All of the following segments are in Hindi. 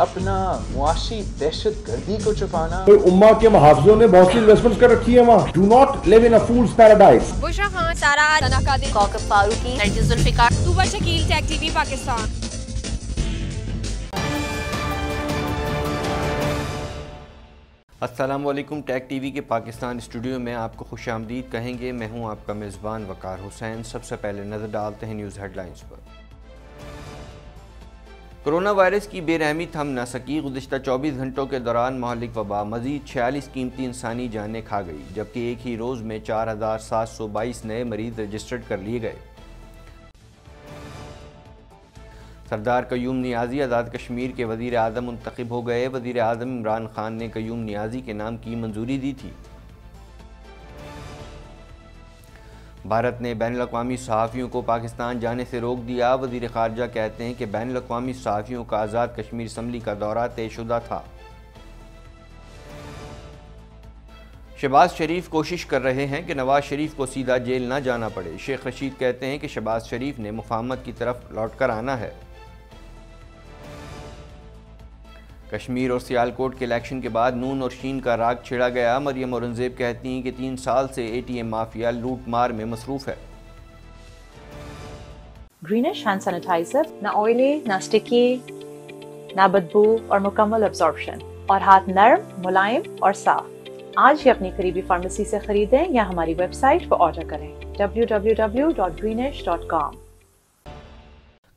अपना मुआशी दहशत गर्दी को छुपाना तो उम्मा के मुहावजों ने बहुत सी इन्वेस्टमेंट कर रखी है वहाँ do not live in fool paradise Farooqui Pakistan Aslam टैक टी वी के पाकिस्तान स्टूडियो में आपको खुश आमदीद कहेंगे मैं हूं आपका मेज़बान वकार हुसैन सबसे पहले नज़र डालते हैं न्यूज़ हेडलाइंस पर कोरोना वायरस की बेरहमी थम न सकी गुजशत 24 घंटों के दौरान महलिक वबा मजीद छियालीस कीमती इंसानी जानें खा गई जबकि एक ही रोज़ में चार हज़ार सात सौ बाईस नए मरीज रजिस्टर्ड कर लिए गए सरदार कयूम नियाजी आज़ाद कश्मीर के वजीर अजम मुंतखब हो गए वजीर अजम इमरान खान ने कयूम नियाजी के नाम की मंजूरी दी थी भारत ने बैन अवी सहाफ़ियों को पाकिस्तान जाने से रोक दिया वजीर खारजा कहते हैं कि बैन अवी सहाफ़ियों का आज़ाद कश्मीर इसम्बली का दौरा तयशुदा था शहबाज शरीफ कोशिश कर रहे हैं कि नवाज शरीफ को सीधा जेल ना जाना पड़े शेख रशीद कहते हैं कि शहबाज शरीफ ने मुफामत की तरफ लौट कर आना है कश्मीर और सियालकोट के इलेक्शन के बाद नून और शीन का राग छेड़ा गया मरियम औरंगजेब कहती हैं कि तीन साल से एटीएम माफिया लूट मार में मसरूफ है ग्रीनिश हैंड सैनिटाइजर ना ऑयली ना स्टिकी ना बदबू और मुकम्मल अब्जॉर्बशन और हाथ नरम मुलायम और साफ आज ही अपनी करीबी फार्मेसी से खरीदें या हमारी वेबसाइट पर ऑर्डर करें www.greenish.com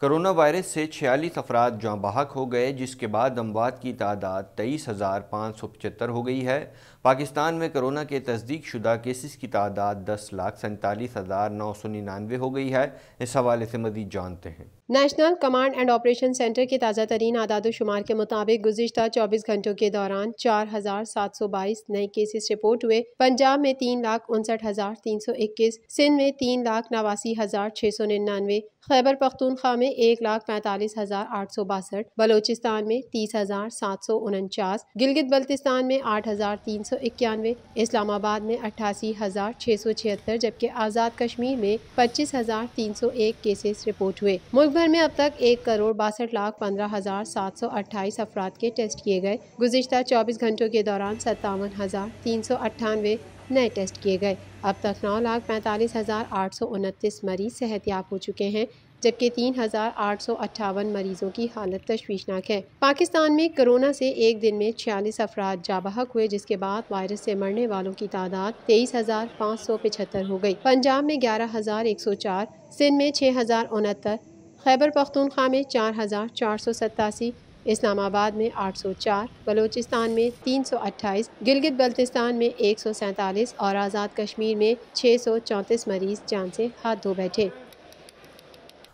कोरोना वायरस से छियालीस अफराद जहाँ बाहक हो गए जिसके बाद अमवात की तादाद तेईस हज़ार पाँच सौ पचहत्तर हो गई है पाकिस्तान में कोरोना के तस्दीक शुदा केसेस की तादाद दस लाख सैंतालीस हज़ार नौ सौ निन्यानवे हो गई है इस हवाले से मजीद जानते हैं national command and operation centre के ताज़ा तरीन आदाद शुमार के मुताबिक गुजशत चौबीस घंटों के दौरान चार हज़ार सात सौ बाईस नए केसेस रिपोर्ट हुए पंजाब में तीन लाख उनसठ हज़ार तीन सौ इक्कीस सिंध में तीन लाख नवासी हज़ार छः सौ निन्यानवे खैबर पख्तूनख्वा में एक लाख पैंतालीस हज़ार आठ सौ बासठ बलोचिस्तान में तीस हज़ार सात सौ उनचास गिलगित बल्तिस्तान में आठ हज़ार तीन सौ इक्यानवे इस्लामाबाद में अट्ठासी हज़ार छः सौ छिहत्तर जबकि आज़ाद कश्मीर में पच्चीस हज़ार तीन सौ एक केसेस रिपोर्ट हुए मुल्क भर में अब तक एक करोड़ बासठ लाख पंद्रह हज़ार सात सौ अट्ठाईस अफराद के टेस्ट किए गए गुजशत चौबीस घंटों के दौरान सत्तावन हज़ार तीन सौ अट्ठानवे नए टेस्ट किए गए अब तक नौ लाख पैंतालीस हज़ार आठ सौ उनतीस मरीज़ सेहतियाब हो चुके हैं जबकि तीन हज़ार आठ सौ अट्ठावन मरीजों की हालत तशवीशनाक है पाकिस्तान में कोरोना से एक दिन में छियालीस अफराद जाबहक हुए जिसके बाद वायरस से मरने वालों की तादाद तेईस हज़ार पाँच सौ पिछहत्तर हो गई पंजाब में ग्यारह हज़ार एक सौ चार सिंध में छः हज़ार उनहत्तर खैबर पख्तूनख्वा में चार हज़ार चार सौ सतासी इस्लामाबाद में 804, बलूचिस्तान में 328, गिलगित बल्तिस्तान में एक और आज़ाद कश्मीर में छः मरीज जान से हाथ धो बैठे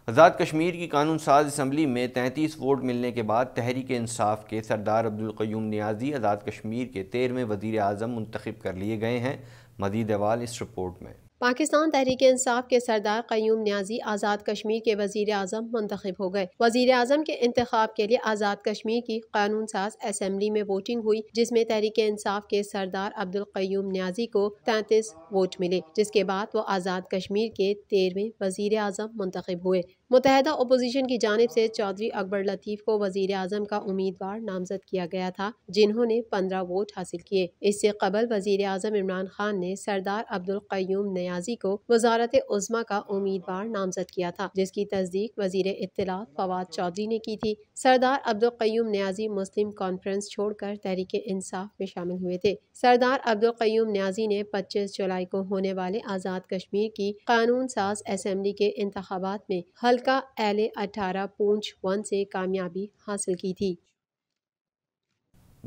आज़ाद कश्मीर की कानून साज इसम्बली में तैंतीस वोट मिलने के बाद तहरीक इंसाफ के सरदार अब्दुल्कयूम न्याजी आज़ाद कश्मीर के तेरहवें वज़ी अजम मंतखब कर लिए गए हैं मजीद अवाल इस रिपोर्ट में पाकिस्तान तहरीक इंसाफ के सरदार क्यूम न्याजी आज़ाद कश्मीर के वजीर अजम मंतखब हो गए वजीर अजम के इंतखब के लिए आज़ाद कश्मीर की कानून साज असम्बली में वोटिंग हुई जिसमें तहरीक इंसाफ के सरदार अब्दुल क्यूम न्याजी को तैतीस वोट मिले जिसके बाद वो आज़ाद कश्मीर के तेरहवें वजीर अजम मंतखब हुए मुतहदा अपोजिशन की जानब से चौधरी अकबर लतीफ़ को वजीर अजम का उम्मीदवार नामजद किया गया था जिन्होंने पंद्रह वोट हासिल किए इससे कबल वजीर अजम इमरान खान ने सरदार अब्दुल क्यूम नयाजी को वजारत उजमा का उम्मीदवार नामजद किया था जिसकी तस्दीक वजीर इतलात फवाद चौधरी ने की थी सरदार अब्दुल क्यूम न्याजी मुस्लिम कॉन्फ्रेंस छोड़कर तहरीक इंसाफ में शामिल हुए थे सरदार अब्दुल क्यूम न्याजी ने 25 जुलाई को होने वाले आज़ाद कश्मीर की कानून साज असम्बली के इंतबात में हल हल्का एल अठारह पूंछ वन से कामयाबी हासिल की थी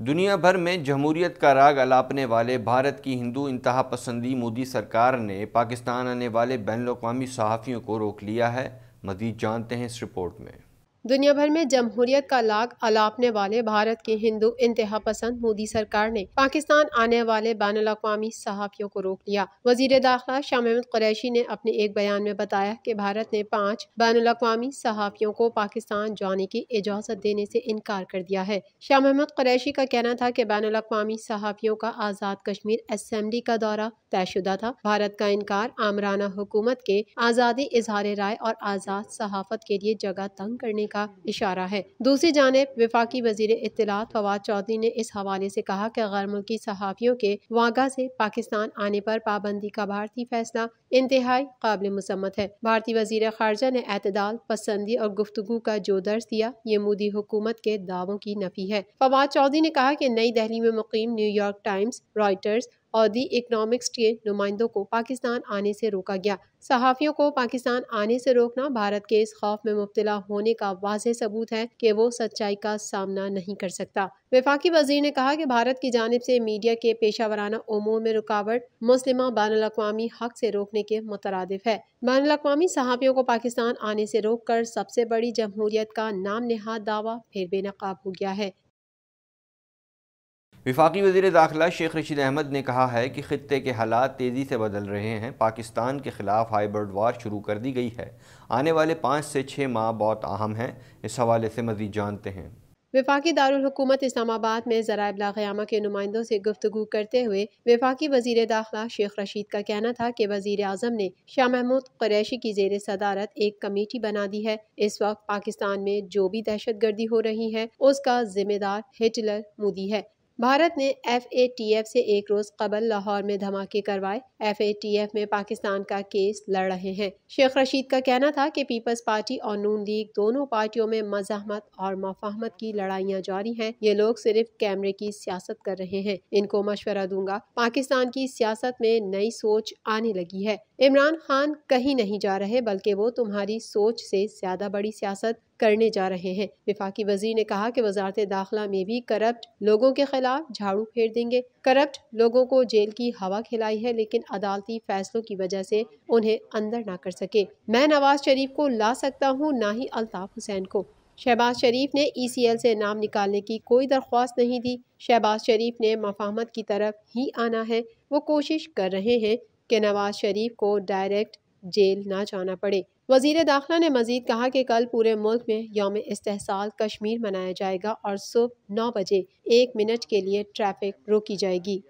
दुनिया भर में जमहूरियत का राग अलापने वाले भारत की हिंदू इंतहा पसंदी मोदी सरकार ने पाकिस्तान आने वाले बैन अवी सहाफ़ियों को रोक लिया है मजीद जानते हैं इस रिपोर्ट में दुनिया भर में जमहूरियत का लाग अलापने वाले भारत के हिंदू इंतहा पसंद मोदी सरकार ने पाकिस्तान आने वाले बैन अवी सहाफ़ियों को रोक लिया वजीर दाखिला शाह महमद कुरैशी ने अपने एक बयान में बताया कि भारत ने पाँच बैन अवी सहाफ़ियों को पाकिस्तान जाने की इजाज़त देने से इनकार कर दिया है शाह महमद कुरैशी का कहना था कि बैन अवी सहाफ़ियों का आज़ाद कश्मीर असम्बली का दौरा तयशुदा था भारत का इनकार आमराना हुकूमत के आज़ादी इजहार राय और आज़ाद सहाफ़त के लिए जगह तंग करने का का इशारा है दूसरी जानब विफाकी वजीर इतलात फवाद चौधरी ने इस हवाले से कहा कि गैर मुल्की सहाफ़ियों के वागा से पाकिस्तान आने पर पाबंदी का भारतीय फैसला इंतहाई काबिल मसम्मत है भारतीय वजीर खारजा ने अतदाल पसंदी और गुफ्तु का जो दर्ज दिया ये मोदी हुकूमत के दावों की नफी है फवाद चौधरी ने कहा कि नई दहली में मुकीम न्यूयॉर्क टाइम्स रॉयटर्स और दी इकनॉमिक्स के नुमाइंदों को पाकिस्तान आने से रोका गया सहाफ़ियों को पाकिस्तान आने से रोकना भारत के इस खौफ में मुबतला होने का वाज सबूत है कि वो सच्चाई का सामना नहीं कर सकता विफाकी वजीर ने कहा कि भारत की जानब से मीडिया के पेशा वाराना उमूर में रुकावट मुस्लिम बैन अवी हक से रोकने के मुतरद है बैन अवी सहाफ़ियों को पाकिस्तान आने से रोक कर सबसे बड़ी जमहूरियत का नाम नहा दावा फिर बेनकाब हो गया है विफाकी वजी दाखिला शेख रशीद अहमद ने कहा है कि ख़त्े के हालात तेज़ी से बदल रहे हैं पाकिस्तान के ख़िलाफ़ हाईबर्ड वार शुरू कर दी गई है आने वाले पाँच से छः माह बहुत अहम हैं इस हवाले से मज़ीद जानते हैं विफाक दारकूमत इस्लामाबाद में ज़रा अबलागयामा के नुमाइंदों से गुफ्तु करते हुए वफाकी वजी दाखिला शेख रशीद का कहना था कि वजीर अजम ने शाह महमूद क्रैशी की जेर सदारत एक कमेटी बना दी है इस वक्त पाकिस्तान में जो भी दहशत गर्दी हो रही है उसका जिम्मेदार हिटलर मोदी है भारत ने एफ से एक रोज़ कबल लाहौर में धमाके करवाए एफ में पाकिस्तान का केस लड़ रहे हैं शेख रशीद का कहना था कि पीपल्स पार्टी और नून लीग दोनों पार्टियों में मजाहमत और मफाहमत की लड़ाइयाँ जारी हैं ये लोग सिर्फ कैमरे की सियासत कर रहे हैं इनको मशवरा दूंगा पाकिस्तान की सियासत में नई सोच आने लगी है इमरान खान कहीं नहीं जा रहे बल्कि वो तुम्हारी सोच से ज़्यादा बड़ी सियासत करने जा रहे हैं विफाकी वजीर ने कहा कि वजारत दाखिला में भी करप्ट लोगों के खिलाफ झाड़ू फेर देंगे करप्ट लोगों को जेल की हवा खिलाई है लेकिन अदालती फैसलों की वजह से उन्हें अंदर ना कर सके मैं नवाज शरीफ को ला सकता हूँ ना ही अल्ताफ हुसैन को शहबाज शरीफ ने एल e से नाम निकालने की कोई दरख्वास्त नहीं दी शहबाज शरीफ ने मफाहमत की तरफ ही आना है वो कोशिश कर रहे हैं कि नवाज शरीफ को डायरेक्ट जेल ना जाना पड़े वजीर दाखिला ने मजीद कहा कि कल पूरे मुल्क में योम इस्तेसाल कश्मीर मनाया जाएगा और सुबह नौ बजे एक मिनट के लिए ट्रैफिक रोकी जाएगी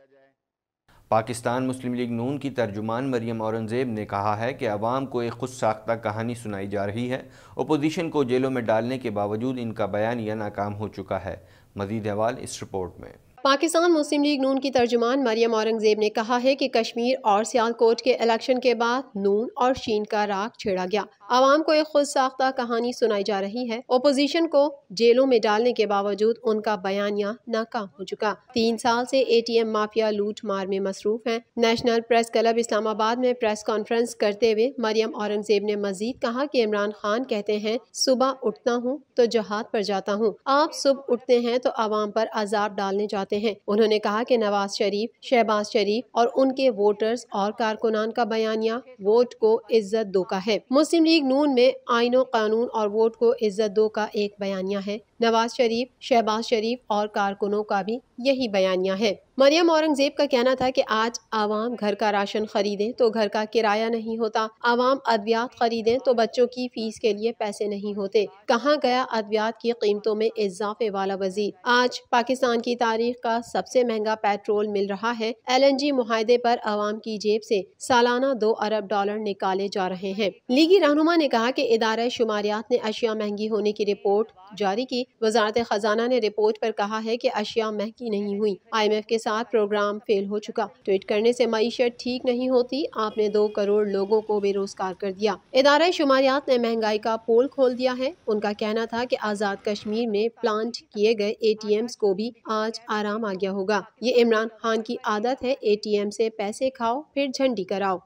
पाकिस्तान मुस्लिम लीग नून की तर्जुमान मरियम औरंगज़ेब ने कहा है कि आवाम को एक खुद साख्ता कहानी सुनाई जा रही है अपोजिशन को जेलों में डालने के बावजूद इनका बयान यह नाकाम हो चुका है मजीद हवाल इस रिपोर्ट में पाकिस्तान मुस्लिम लीग नून की तर्जुमान मरियम औरंगजेब ने कहा है कि कश्मीर और सियालकोट के इलेक्शन के बाद नून और शीन का राग छेड़ा गया आवाम को एक खुद साख्ता कहानी सुनाई जा रही है ओपोजिशन को जेलों में डालने के बावजूद उनका बयानिया नाकाम हो चुका तीन साल से एटीएम माफिया लूट मार में मसरूफ है नेशनल प्रेस क्लब इस्लामाबाद में प्रेस कॉन्फ्रेंस करते हुए मरियम औरंगजेब ने मजीद कहा की इमरान खान कहते हैं सुबह उठता हूँ तो जहाद पर जाता हूँ आप सुबह उठते हैं तो आवाम पर अजाब डालने जाते करते हैं उन्होंने कहा कि नवाज शरीफ शहबाज शरीफ और उनके वोटर्स और कारकुनान का बयानिया वोट को इज्जत दो का है मुस्लिम लीग नून में आइनों कानून और वोट को इज्जत दो का एक बयानिया है नवाज शरीफ शहबाज शरीफ और कारकुनों का भी यही बयानिया है मरियम औरंगजेब का कहना था कि आज आवाम घर का राशन खरीदें तो घर का किराया नहीं होता आवाम अद्वियात खरीदें तो बच्चों की फीस के लिए पैसे नहीं होते कहाँ गया अद्वियात की कीमतों में इजाफे वाला वजीर आज पाकिस्तान की तारीख का सबसे महंगा पेट्रोल मिल रहा है एल एन जी मुहिदे पर आवाम की जेब से सालाना दो अरब डॉलर निकाले जा रहे हैं लीगी रहनुमा ने कहा कि इदारा शुमारियात ने अशिया महंगी होने की रिपोर्ट जारी की वजारत खजाना ने रिपोर्ट पर कहा है कि अशिया महंगी नहीं हुई आईएमएफ के साथ प्रोग्राम फेल हो चुका ट्वीट करने से मीशत ठीक नहीं होती आपने दो करोड़ लोगों को बेरोजगार कर दिया इदारा शुमारियात ने महंगाई का पोल खोल दिया है उनका कहना था की आज़ाद कश्मीर में प्लांट किए गए एम को भी आज आराम आ गया होगा ये इमरान खान की आदत है एम से पैसे खाओ फिर झंडी कराओ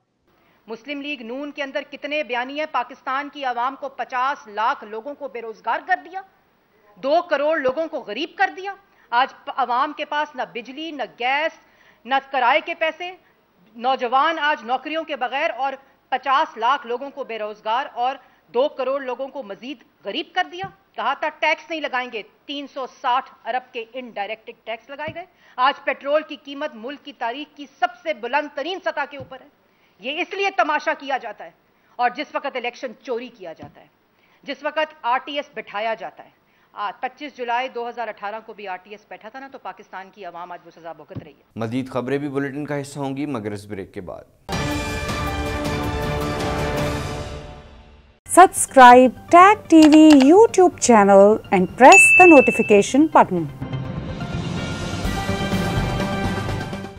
मुस्लिम लीग नून के अंदर कितने बयानी है पाकिस्तान की आवाम को 50 लाख लोगों को बेरोजगार कर दिया दो करोड़ लोगों को गरीब कर दिया आज आवाम के पास ना बिजली ना गैस ना किराए के पैसे नौजवान आज नौकरियों के बगैर और 50 लाख लोगों को बेरोजगार और दो करोड़ लोगों को मजीद गरीब कर दिया कहा था टैक्स नहीं लगाएंगे 360 अरब के इनडायरेक्ट टैक्स लगाए गए आज पेट्रोल की कीमत मुल्क की तारीख की सबसे बुलंद तरीन सतह के ऊपर है ये इसलिए तमाशा किया जाता है और जिस वक्त इलेक्शन चोरी किया जाता है जिस वक्त आरटीएस बिठाया जाता है पच्चीस जुलाई दो हजार अठारह को भी आर टी एस बैठा था ना तो पाकिस्तान की आवाम आज वो सजा भुगत रही है मजीद खबरें भी बुलेटिन का हिस्सा होंगी मगर इस ब्रेक के बाद Subscribe Tag TV YouTube channel and press the notification button.